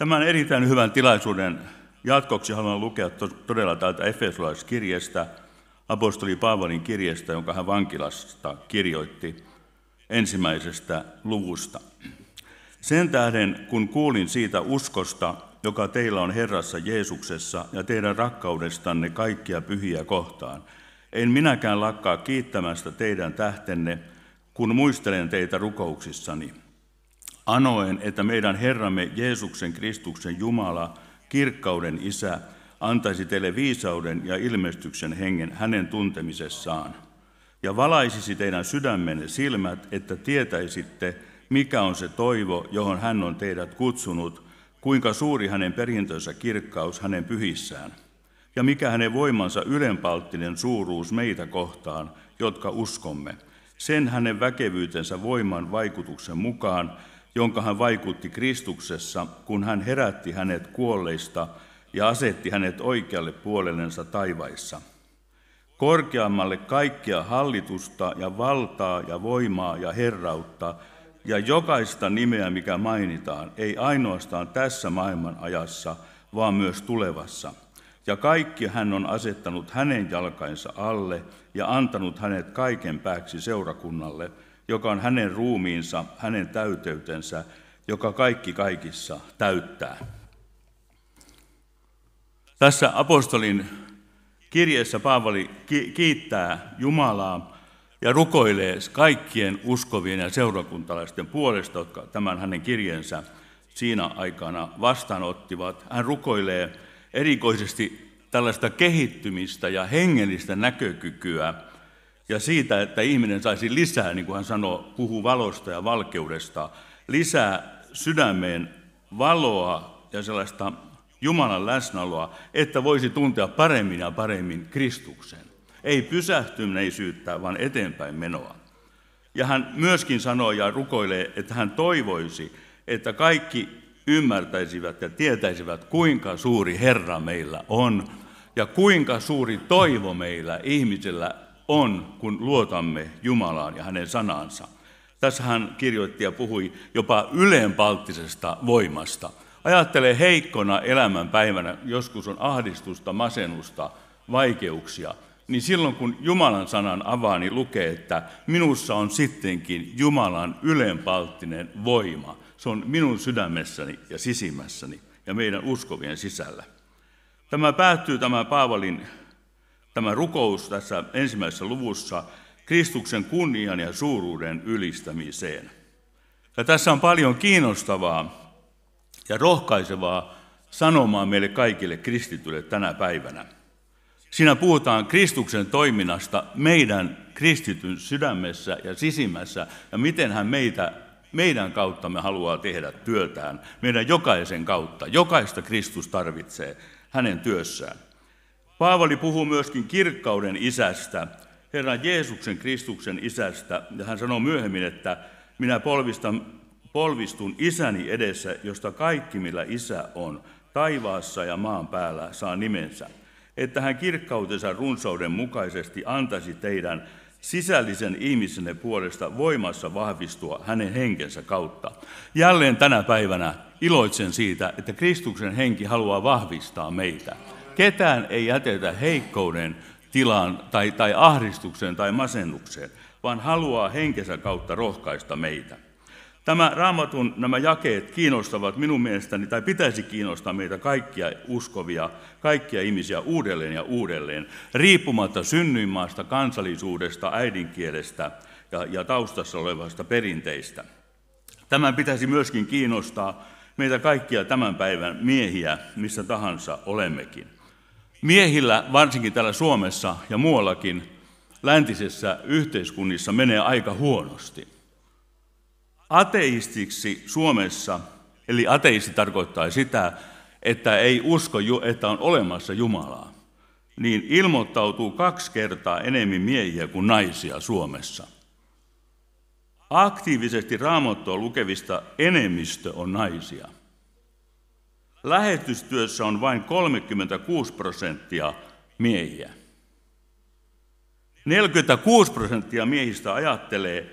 Tämän erittäin hyvän tilaisuuden jatkoksi haluan lukea todella täältä Efesolaiskirjeestä, apostoli Paavalin kirjeestä, jonka hän vankilasta kirjoitti ensimmäisestä luvusta. Sen tähden, kun kuulin siitä uskosta, joka teillä on Herrassa Jeesuksessa ja teidän rakkaudestanne kaikkia pyhiä kohtaan, en minäkään lakkaa kiittämästä teidän tähtenne, kun muistelen teitä rukouksissani – anoen, että meidän Herramme Jeesuksen Kristuksen Jumala, kirkkauden Isä, antaisi teille viisauden ja ilmestyksen hengen hänen tuntemisessaan, ja valaisisi teidän sydämenne silmät, että tietäisitte, mikä on se toivo, johon hän on teidät kutsunut, kuinka suuri hänen perintönsä kirkkaus hänen pyhissään, ja mikä hänen voimansa ylenpalttinen suuruus meitä kohtaan, jotka uskomme, sen hänen väkevyytensä voiman vaikutuksen mukaan, jonka hän vaikutti Kristuksessa, kun hän herätti hänet kuolleista ja asetti hänet oikealle puolellensa taivaissa. Korkeammalle kaikkia hallitusta ja valtaa ja voimaa ja herrautta ja jokaista nimeä, mikä mainitaan, ei ainoastaan tässä maailman ajassa, vaan myös tulevassa. Ja kaikki hän on asettanut hänen jalkainsa alle ja antanut hänet kaiken pääksi seurakunnalle – joka on hänen ruumiinsa, hänen täyteytensä, joka kaikki kaikissa täyttää. Tässä apostolin kirjeessä Paavali kiittää Jumalaa ja rukoilee kaikkien uskovien ja seurakuntalaisten puolesta, jotka tämän hänen kirjensä siinä aikana vastaanottivat. Hän rukoilee erikoisesti tällaista kehittymistä ja hengellistä näkökykyä – ja siitä, että ihminen saisi lisää, niin kuin hän sanoo, puhuu valosta ja valkeudesta, lisää sydämeen valoa ja sellaista Jumalan läsnäoloa, että voisi tuntea paremmin ja paremmin Kristuksen. Ei pysähtyneisyyttä, vaan eteenpäin menoa. Ja hän myöskin sanoo ja rukoilee, että hän toivoisi, että kaikki ymmärtäisivät ja tietäisivät, kuinka suuri Herra meillä on ja kuinka suuri toivo meillä ihmisellä on, kun luotamme Jumalaan ja hänen sanansa. Tässä hän kirjoitti ja puhui jopa ylenpalttisesta voimasta. Ajattele heikkona elämän päivänä joskus on ahdistusta, masennusta, vaikeuksia, niin silloin kun Jumalan sanan avaa, niin lukee, että minussa on sittenkin Jumalan ylenpalttinen voima. Se on minun sydämessäni ja sisimmässäni ja meidän uskovien sisällä. Tämä päättyy tämä Paavalin tämä rukous tässä ensimmäisessä luvussa Kristuksen kunnian ja suuruuden ylistämiseen. Ja tässä on paljon kiinnostavaa ja rohkaisevaa sanomaa meille kaikille kristityille tänä päivänä. Siinä puhutaan Kristuksen toiminnasta meidän kristityn sydämessä ja sisimmässä ja miten hän meitä, meidän kautta me haluaa tehdä työtään, meidän jokaisen kautta. Jokaista Kristus tarvitsee hänen työssään. Paavali puhuu myöskin kirkkauden isästä, Herran Jeesuksen Kristuksen isästä, ja hän sanoo myöhemmin, että minä polvistan, polvistun isäni edessä, josta kaikki, millä isä on, taivaassa ja maan päällä saa nimensä, että hän kirkkautensa runsauden mukaisesti antaisi teidän sisällisen ihmisenne puolesta voimassa vahvistua hänen henkensä kautta. Jälleen tänä päivänä iloitsen siitä, että Kristuksen henki haluaa vahvistaa meitä ketään ei jätetä heikkouden tilaan tai, tai ahdistukseen tai masennukseen, vaan haluaa henkensä kautta rohkaista meitä. Tämä raamatun nämä jakeet kiinnostavat minun mielestäni, tai pitäisi kiinnostaa meitä kaikkia uskovia, kaikkia ihmisiä uudelleen ja uudelleen, riippumatta synnyinmaasta, kansallisuudesta, äidinkielestä ja, ja taustassa olevasta perinteistä. Tämän pitäisi myöskin kiinnostaa meitä kaikkia tämän päivän miehiä, missä tahansa olemmekin. Miehillä, varsinkin täällä Suomessa ja muuallakin, läntisessä yhteiskunnissa menee aika huonosti. Ateistiksi Suomessa, eli ateisti tarkoittaa sitä, että ei usko, että on olemassa Jumalaa, niin ilmoittautuu kaksi kertaa enemmän miehiä kuin naisia Suomessa. Aktiivisesti raamattua lukevista enemmistö on naisia – lähetystyössä on vain 36 prosenttia miehiä. 46 prosenttia miehistä ajattelee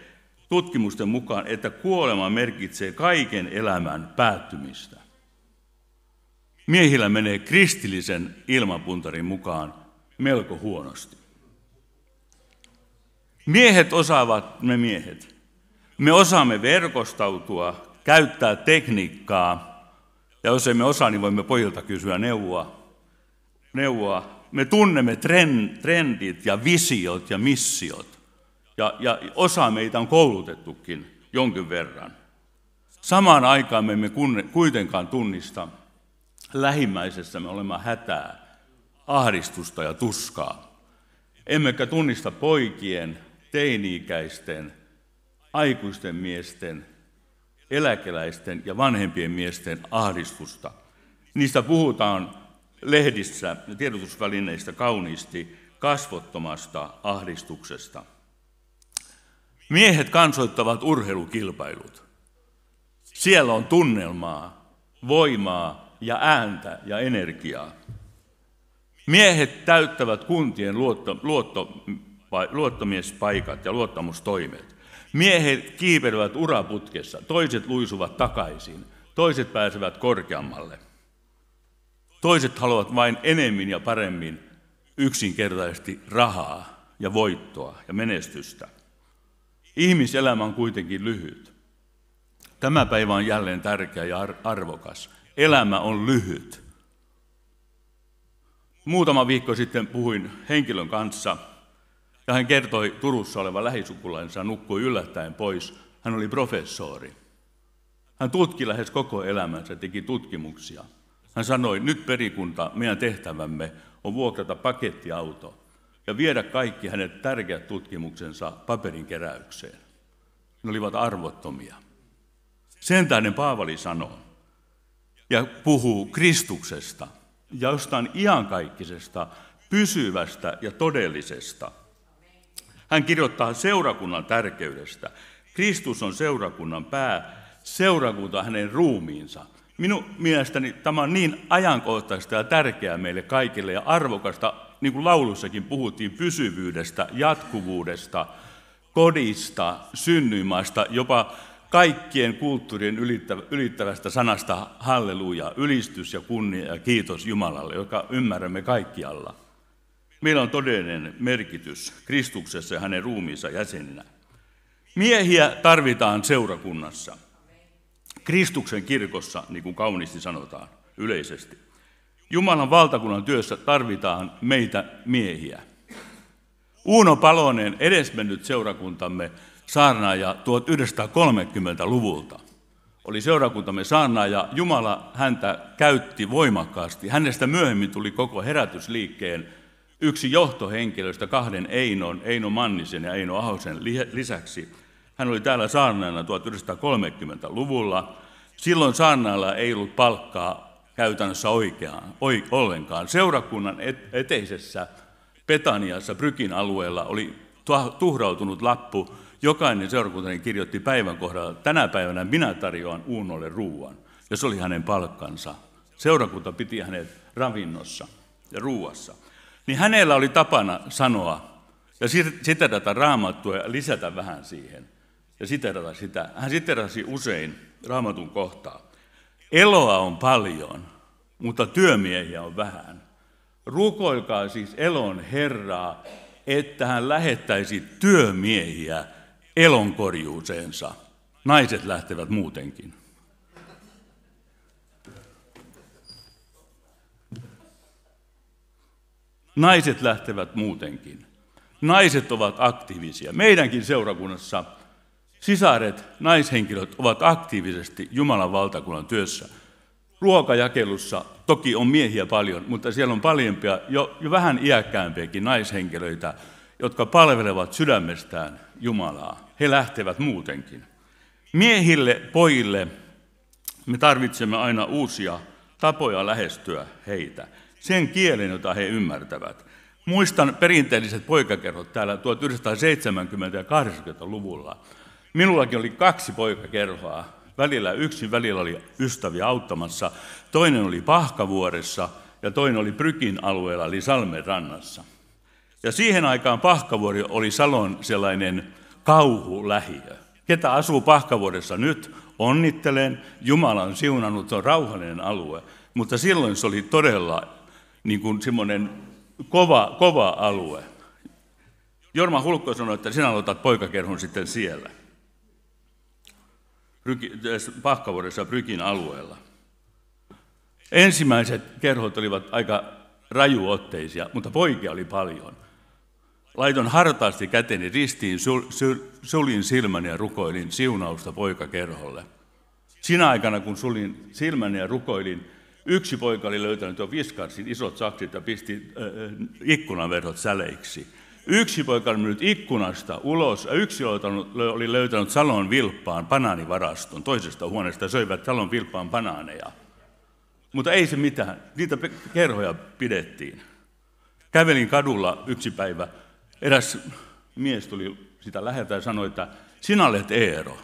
tutkimusten mukaan, että kuolema merkitsee kaiken elämän päättymistä. Miehillä menee kristillisen ilmapuntarin mukaan melko huonosti. Miehet osaavat, me miehet. Me osaamme verkostautua, käyttää tekniikkaa, ja jos emme osaa, niin voimme pojilta kysyä neuvoa. neuvoa. Me tunnemme trendit ja visiot ja missiot. Ja, ja osa meitä on koulutettukin jonkin verran. Samaan aikaan me emme kuitenkaan tunnista lähimmäisessämme olemaan hätää, ahdistusta ja tuskaa. Emmekä tunnista poikien, teini-ikäisten, aikuisten miesten eläkeläisten ja vanhempien miesten ahdistusta. Niistä puhutaan lehdissä ja tiedotusvälineistä kauniisti kasvottomasta ahdistuksesta. Miehet kansoittavat urheilukilpailut. Siellä on tunnelmaa, voimaa ja ääntä ja energiaa. Miehet täyttävät kuntien luotto, luotto, luottomiespaikat ja luottamustoimet. Miehet kiiperivät uraputkessa, toiset luisuvat takaisin, toiset pääsevät korkeammalle. Toiset haluavat vain enemmän ja paremmin yksinkertaisesti rahaa ja voittoa ja menestystä. Ihmiselämä on kuitenkin lyhyt. Tämä päivä on jälleen tärkeä ja arvokas. Elämä on lyhyt. Muutama viikko sitten puhuin henkilön kanssa, ja hän kertoi Turussa oleva lähisukulainsa nukkui yllättäen pois. Hän oli professori. Hän tutki lähes koko elämänsä, teki tutkimuksia. Hän sanoi, nyt perikunta, meidän tehtävämme on vuokrata pakettiauto ja viedä kaikki hänen tärkeät tutkimuksensa paperin keräykseen. Ne olivat arvottomia. Sen tähden Paavali sanoo ja puhuu Kristuksesta ja jostain iankaikkisesta, pysyvästä ja todellisesta – hän kirjoittaa seurakunnan tärkeydestä. Kristus on seurakunnan pää, seurakunta hänen ruumiinsa. Minun mielestäni tämä on niin ajankohtaista ja tärkeää meille kaikille ja arvokasta, niin kuin laulussakin puhuttiin pysyvyydestä, jatkuvuudesta, kodista, synnyimaista, jopa kaikkien kulttuurien ylittävästä sanasta halleluja, ylistys ja kunnia ja kiitos Jumalalle, joka ymmärrämme kaikkialla. Meillä on todellinen merkitys Kristuksessa ja hänen ruumiinsa jäseninä. Miehiä tarvitaan seurakunnassa, Kristuksen kirkossa, niin kuin kauniisti sanotaan yleisesti. Jumalan valtakunnan työssä tarvitaan meitä miehiä. Uuno Palonen, edesmennyt seurakuntamme saarnaaja 1930-luvulta, oli seurakuntamme saarnaaja. Jumala häntä käytti voimakkaasti. Hänestä myöhemmin tuli koko herätysliikkeen yksi johtohenkilöistä kahden Einon, Eino Mannisen ja Eino Ahosen lisäksi. Hän oli täällä saarnaana 1930-luvulla. Silloin saarnailla ei ollut palkkaa käytännössä oikeaan, oi, ollenkaan. Seurakunnan eteisessä Petaniassa, Brykin alueella, oli tuhrautunut lappu. Jokainen seurakuntani kirjoitti päivän kohdalla, tänä päivänä minä tarjoan Uunolle ruuan. Ja se oli hänen palkkansa. Seurakunta piti hänet ravinnossa ja ruuassa niin hänellä oli tapana sanoa, ja siterata raamattua ja lisätä vähän siihen, ja siterata sitä. Hän siterasi usein raamatun kohtaa. Eloa on paljon, mutta työmiehiä on vähän. Rukoilkaa siis elon Herraa, että hän lähettäisi työmiehiä elonkorjuuseensa. Naiset lähtevät muutenkin. Naiset lähtevät muutenkin. Naiset ovat aktiivisia. Meidänkin seurakunnassa sisaret, naishenkilöt ovat aktiivisesti Jumalan valtakunnan työssä. Ruokajakelussa toki on miehiä paljon, mutta siellä on paljempia, jo, jo vähän iäkkäämpiäkin naishenkilöitä, jotka palvelevat sydämestään Jumalaa. He lähtevät muutenkin. Miehille, pojille, me tarvitsemme aina uusia tapoja lähestyä heitä sen kielen, jota he ymmärtävät. Muistan perinteelliset poikakerhot täällä 1970- ja 80-luvulla. Minullakin oli kaksi poikakerhoa. Välillä yksi, välillä oli ystäviä auttamassa. Toinen oli Pahkavuoressa ja toinen oli Prykin alueella, eli Salmen rannassa. Ja siihen aikaan Pahkavuori oli Salon sellainen kauhulähiö. Ketä asuu Pahkavuoressa nyt, onnittelen. Jumala on siunannut, se on rauhallinen alue. Mutta silloin se oli todella niin kuin semmoinen kova, kova alue. Jorma Hulkko sanoi, että sinä aloitat poikakerhon sitten siellä. Äh, Pahkavuodessa Brykin alueella. Ensimmäiset kerhot olivat aika rajuotteisia, mutta poikia oli paljon. Laiton hartaasti käteni ristiin, sulin silmäni ja rukoilin siunausta poikakerholle. Sinä aikana, kun sulin silmäni ja rukoilin, Yksi poika oli löytänyt jo viskarsin isot sakset ja pisti äh, ikkunanverhot säleiksi. Yksi poika oli mennyt ikkunasta ulos ja yksi oli löytänyt Salon vilppaan banaanivaraston toisesta huoneesta ja söivät Salon vilppaan banaaneja. Mutta ei se mitään, niitä kerhoja pidettiin. Kävelin kadulla yksi päivä, eräs mies tuli sitä läheltä ja sanoi, että sinä olet Eero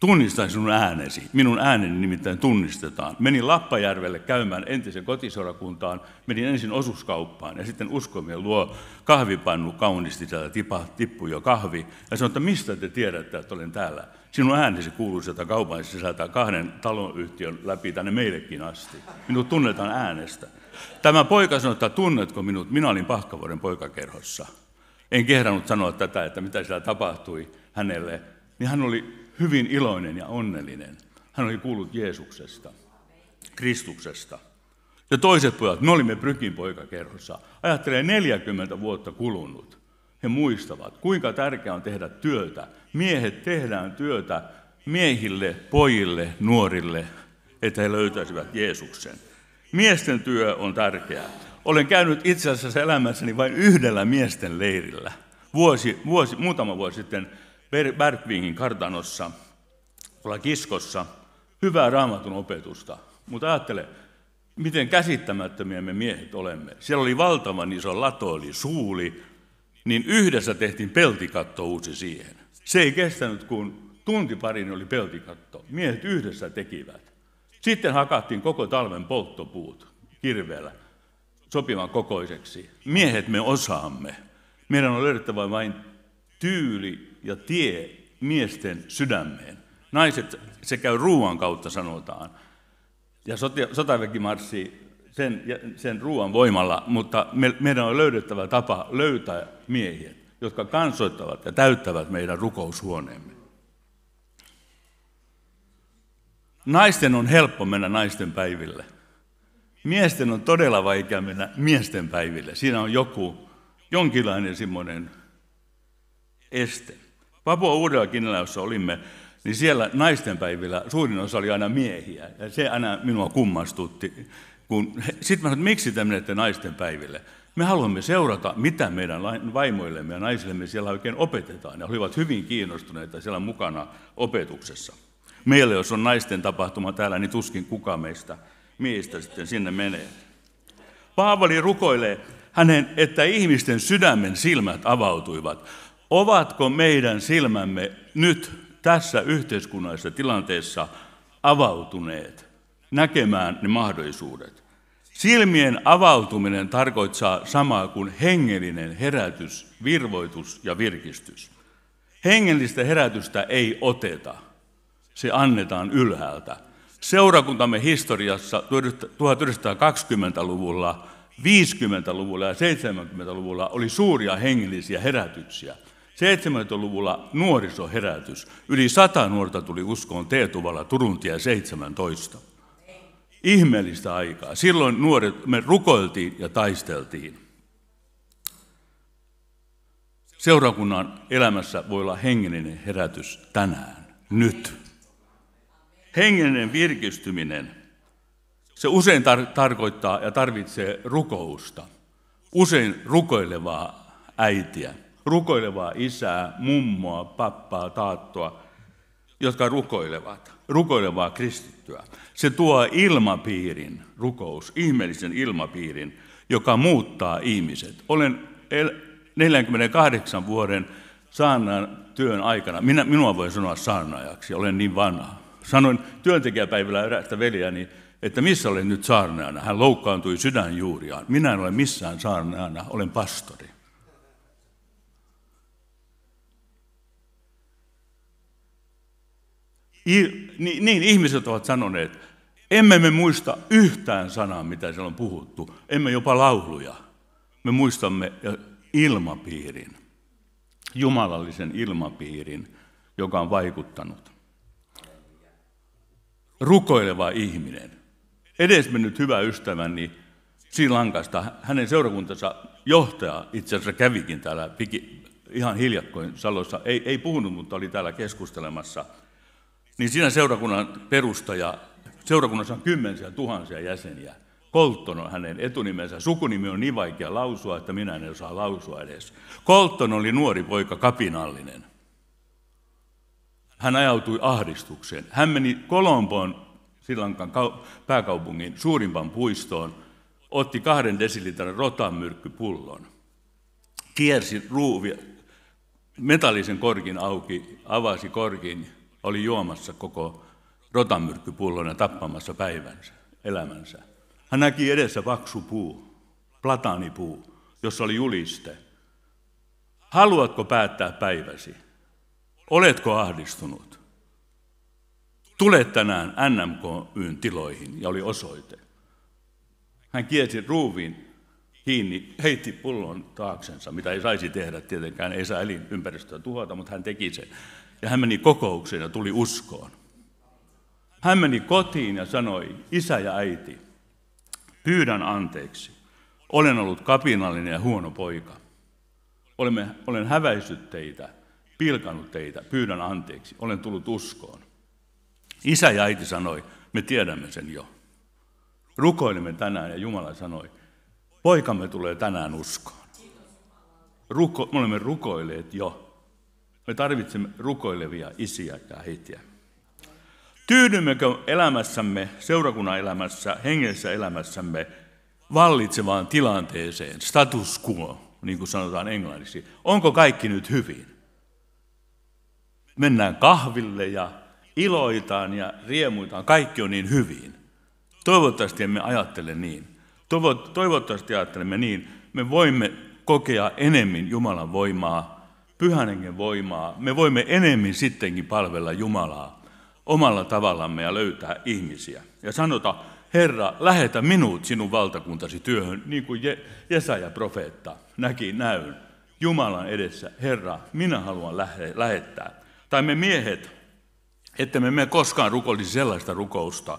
tunnistan sinun äänesi. Minun ääneni nimittäin tunnistetaan. Menin Lappajärvelle käymään entisen kotisorakuntaan, menin ensin osuuskauppaan ja sitten uskomien luo kahvipannu kauniisti täällä tipa, tippui jo kahvi. Ja sanoin, että mistä te tiedätte, että olen täällä? Sinun äänesi kuuluu sieltä kaupan sisältä kahden taloyhtiön läpi tänne meillekin asti. Minut tunnetaan äänestä. Tämä poika sanoi, että tunnetko minut? Minä olin Pahkavuoren poikakerhossa. En kehdannut sanoa tätä, että mitä siellä tapahtui hänelle. Niin hän oli hyvin iloinen ja onnellinen. Hän oli kuullut Jeesuksesta, Kristuksesta. Ja toiset pojat, me olimme Brykin poikakerhossa, ajattelee 40 vuotta kulunut. He muistavat, kuinka tärkeää on tehdä työtä. Miehet tehdään työtä miehille, pojille, nuorille, että he löytäisivät Jeesuksen. Miesten työ on tärkeää. Olen käynyt itse asiassa elämässäni vain yhdellä miesten leirillä. Vuosi, vuosi, muutama vuosi sitten Bergvingin kartanossa, olla kiskossa, hyvää raamatun opetusta. Mutta ajattele, miten käsittämättömiä me miehet olemme. Siellä oli valtavan iso lato, oli suuli, niin yhdessä tehtiin peltikatto uusi siihen. Se ei kestänyt, kun tunti parin oli peltikatto. Miehet yhdessä tekivät. Sitten hakattiin koko talven polttopuut kirveellä sopivan kokoiseksi. Miehet me osaamme. Meidän on löydettävä vain tyyli ja tie miesten sydämeen. Naiset se käy ruoan kautta, sanotaan. Ja sotaväki marssii sen, sen ruoan voimalla, mutta me, meidän on löydettävä tapa löytää miehiä, jotka kansoittavat ja täyttävät meidän rukoushuoneemme. Naisten on helppo mennä naisten päiville. Miesten on todella vaikea mennä miesten päiville. Siinä on joku, jonkinlainen semmoinen este. Papua Uudella-Kiinalassa olimme, niin siellä naistenpäivillä suurin osa oli aina miehiä, ja se aina minua kummastutti. Kun, sitten mä sanoin, miksi te menette naistenpäiville? Me haluamme seurata, mitä meidän vaimoillemme ja naisillemme siellä oikein opetetaan. Ja he olivat hyvin kiinnostuneita siellä mukana opetuksessa. Meillä, jos on naisten tapahtuma täällä, niin tuskin kuka meistä miehistä sitten sinne menee. Paavali rukoilee hänen, että ihmisten sydämen silmät avautuivat. Ovatko meidän silmämme nyt tässä yhteiskunnallisessa tilanteessa avautuneet näkemään ne mahdollisuudet? Silmien avautuminen tarkoittaa samaa kuin hengellinen herätys, virvoitus ja virkistys. Hengellistä herätystä ei oteta, se annetaan ylhäältä. Seurakuntamme historiassa 1920-luvulla, 50-luvulla ja 70-luvulla oli suuria hengellisiä herätyksiä – 70-luvulla nuorisoherätys. Yli sata nuorta tuli uskoon Teetuvalla Turuntia 17. Ihmeellistä aikaa. Silloin nuoret, me rukoiltiin ja taisteltiin. Seurakunnan elämässä voi olla hengellinen herätys tänään, nyt. Hengellinen virkistyminen, se usein tar- tarkoittaa ja tarvitsee rukousta. Usein rukoilevaa äitiä rukoilevaa isää, mummoa, pappaa, taattoa, jotka rukoilevat, rukoilevaa kristittyä. Se tuo ilmapiirin, rukous, ihmeellisen ilmapiirin, joka muuttaa ihmiset. Olen 48 vuoden saarnan työn aikana, minä, minua voi sanoa saarnaajaksi, olen niin vanha. Sanoin työntekijäpäivällä erästä veljäni, että missä olen nyt saarnaajana. Hän loukkaantui sydänjuuriaan. Minä en ole missään saarnaajana, olen pastori. niin ihmiset ovat sanoneet, emme me muista yhtään sanaa, mitä siellä on puhuttu, emme jopa lauluja. Me muistamme ilmapiirin, jumalallisen ilmapiirin, joka on vaikuttanut. Rukoileva ihminen, edesmennyt hyvä ystäväni Sri Lankasta, hänen seurakuntansa johtaja itse asiassa kävikin täällä ihan hiljakkoin Salossa, ei, ei puhunut, mutta oli täällä keskustelemassa – niin siinä seurakunnan perustaja, seurakunnassa on kymmensiä tuhansia jäseniä. Colton on hänen etunimensä. Sukunimi on niin vaikea lausua, että minä en osaa lausua edes. Colton oli nuori poika kapinallinen. Hän ajautui ahdistukseen. Hän meni Kolomboon, Sillankan pääkaupungin, suurimpaan puistoon, otti kahden desilitran rotanmyrkkypullon. Kiersi ruuvia, metallisen korkin auki, avasi korkin oli juomassa koko rotamyrkkypullon ja tappamassa päivänsä, elämänsä. Hän näki edessä puu, platanipuu, jossa oli juliste. Haluatko päättää päiväsi? Oletko ahdistunut? Tule tänään NMKYn tiloihin, ja oli osoite. Hän kiesi ruuviin kiinni, heitti pullon taaksensa, mitä ei saisi tehdä tietenkään, ei saa elinympäristöä tuhota, mutta hän teki sen ja hän meni kokoukseen ja tuli uskoon. Hän meni kotiin ja sanoi, isä ja äiti, pyydän anteeksi. Olen ollut kapinallinen ja huono poika. Olemme, olen häväissyt teitä, pilkanut teitä, pyydän anteeksi. Olen tullut uskoon. Isä ja äiti sanoi, me tiedämme sen jo. Rukoilimme tänään ja Jumala sanoi, poikamme tulee tänään uskoon. Ruko, me olemme rukoilleet jo me tarvitsemme rukoilevia isiä ja heitiä. Tyydymmekö elämässämme, seurakunnan elämässä, hengessä elämässämme vallitsevaan tilanteeseen, status quo, niin kuin sanotaan englanniksi. Onko kaikki nyt hyvin? Mennään kahville ja iloitaan ja riemuitaan, kaikki on niin hyvin. Toivottavasti emme ajattele niin. Toivottavasti ajattelemme niin, me voimme kokea enemmän Jumalan voimaa pyhän hengen voimaa, me voimme enemmän sittenkin palvella Jumalaa omalla tavallamme ja löytää ihmisiä. Ja sanota, Herra, lähetä minut sinun valtakuntasi työhön, niin kuin Je- Jesaja profeetta näki näyn. Jumalan edessä, Herra, minä haluan lähe- lähettää. Tai me miehet, että me koskaan rukoilisi sellaista rukousta,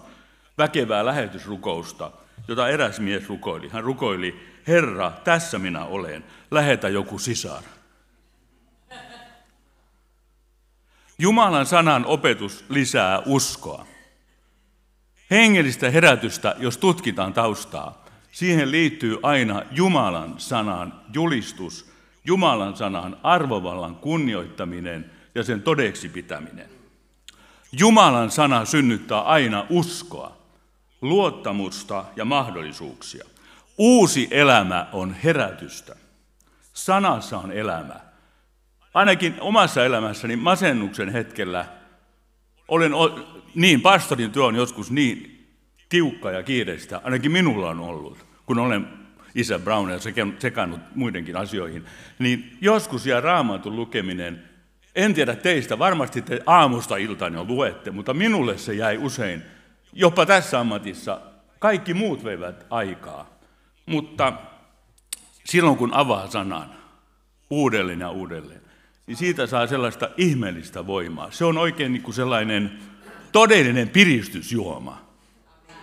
väkevää lähetysrukousta, jota eräs mies rukoili. Hän rukoili, Herra, tässä minä olen, lähetä joku sisar. Jumalan sanan opetus lisää uskoa. Hengellistä herätystä, jos tutkitaan taustaa, siihen liittyy aina Jumalan sanan julistus, Jumalan sanan arvovallan kunnioittaminen ja sen todeksi pitäminen. Jumalan sana synnyttää aina uskoa, luottamusta ja mahdollisuuksia. Uusi elämä on herätystä. Sanassa on elämä ainakin omassa elämässäni masennuksen hetkellä olen, niin pastorin työ on joskus niin tiukka ja kiireistä, ainakin minulla on ollut, kun olen isä Brown ja sekannut muidenkin asioihin, niin joskus jää raamatun lukeminen, en tiedä teistä, varmasti te aamusta iltaan jo luette, mutta minulle se jäi usein, jopa tässä ammatissa, kaikki muut veivät aikaa. Mutta silloin kun avaa sanan uudelleen ja uudelleen, niin siitä saa sellaista ihmeellistä voimaa. Se on oikein niin kuin sellainen todellinen piristysjuoma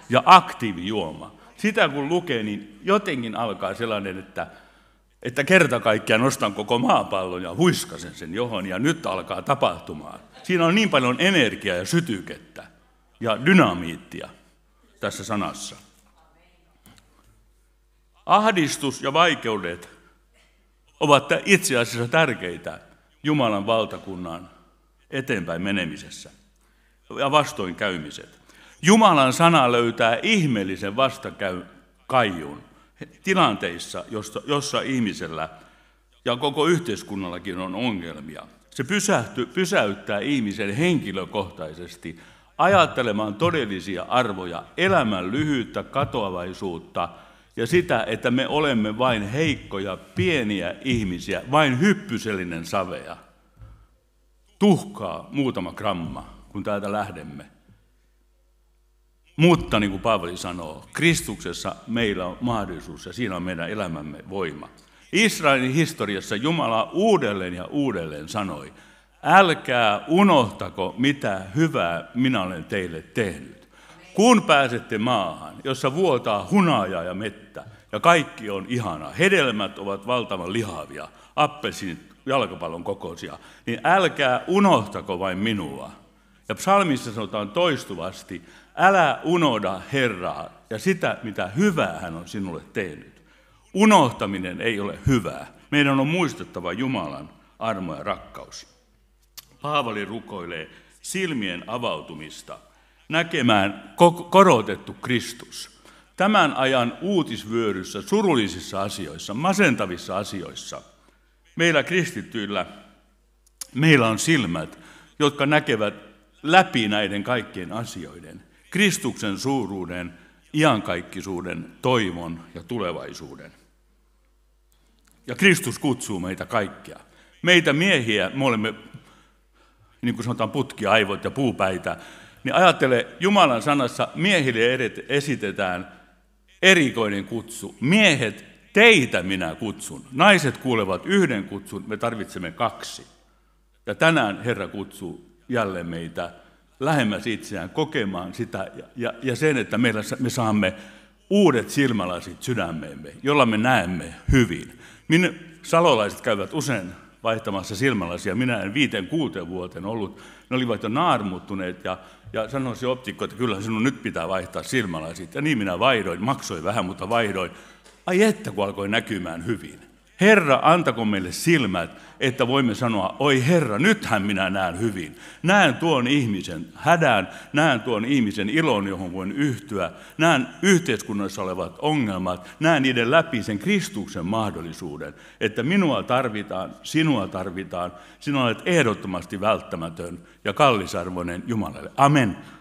ja aktiivijuoma. Sitä kun lukee, niin jotenkin alkaa sellainen, että, että kerta kaikkiaan nostan koko maapallon ja huiskasen sen johon ja nyt alkaa tapahtumaan. Siinä on niin paljon energiaa ja sytykettä ja dynamiittia tässä sanassa. Ahdistus ja vaikeudet ovat itse asiassa tärkeitä Jumalan valtakunnan eteenpäin menemisessä ja vastoin käymiset. Jumalan sana löytää ihmeellisen vastakaiun tilanteissa, jossa, jossa ihmisellä ja koko yhteiskunnallakin on ongelmia. Se pysähty, pysäyttää ihmisen henkilökohtaisesti ajattelemaan todellisia arvoja, elämän lyhyyttä, katoavaisuutta – ja sitä, että me olemme vain heikkoja, pieniä ihmisiä, vain hyppysellinen savea. Tuhkaa muutama gramma, kun täältä lähdemme. Mutta niin kuin Paavali sanoo, Kristuksessa meillä on mahdollisuus ja siinä on meidän elämämme voima. Israelin historiassa Jumala uudelleen ja uudelleen sanoi, älkää unohtako mitä hyvää minä olen teille tehnyt kun pääsette maahan, jossa vuotaa hunajaa ja mettä, ja kaikki on ihanaa, hedelmät ovat valtavan lihavia, appelsiinit jalkapallon kokoisia, niin älkää unohtako vain minua. Ja psalmissa sanotaan toistuvasti, älä unohda Herraa ja sitä, mitä hyvää hän on sinulle tehnyt. Unohtaminen ei ole hyvää. Meidän on muistettava Jumalan armo ja rakkaus. Paavali rukoilee silmien avautumista – näkemään korotettu Kristus. Tämän ajan uutisvyöryssä, surullisissa asioissa, masentavissa asioissa, meillä kristittyillä, meillä on silmät, jotka näkevät läpi näiden kaikkien asioiden, Kristuksen suuruuden, iankaikkisuuden, toivon ja tulevaisuuden. Ja Kristus kutsuu meitä kaikkia. Meitä miehiä, me olemme, niin kuin sanotaan, putkiaivot ja puupäitä, niin ajattele, Jumalan sanassa miehille esitetään erikoinen kutsu. Miehet, teitä minä kutsun. Naiset kuulevat yhden kutsun, me tarvitsemme kaksi. Ja tänään Herra kutsuu jälleen meitä lähemmäs itseään kokemaan sitä ja, ja, ja sen, että meillä, me saamme uudet silmälasit sydämeemme, jolla me näemme hyvin. Minne salolaiset käyvät usein vaihtamassa silmälasia. Minä en viiteen kuuteen vuoteen ollut. Ne olivat jo naarmuttuneet ja, ja sanoi se optikko, että kyllä sinun nyt pitää vaihtaa silmälasit. Ja niin minä vaihdoin, maksoi vähän, mutta vaihdoin. Ai että, kun alkoi näkymään hyvin. Herra, antako meille silmät, että voimme sanoa, oi Herra, nythän minä näen hyvin. Näen tuon ihmisen hädän, näen tuon ihmisen ilon, johon voin yhtyä. Näen yhteiskunnassa olevat ongelmat, näen niiden läpi sen Kristuksen mahdollisuuden, että minua tarvitaan, sinua tarvitaan. Sinä olet ehdottomasti välttämätön ja kallisarvoinen Jumalalle. Amen.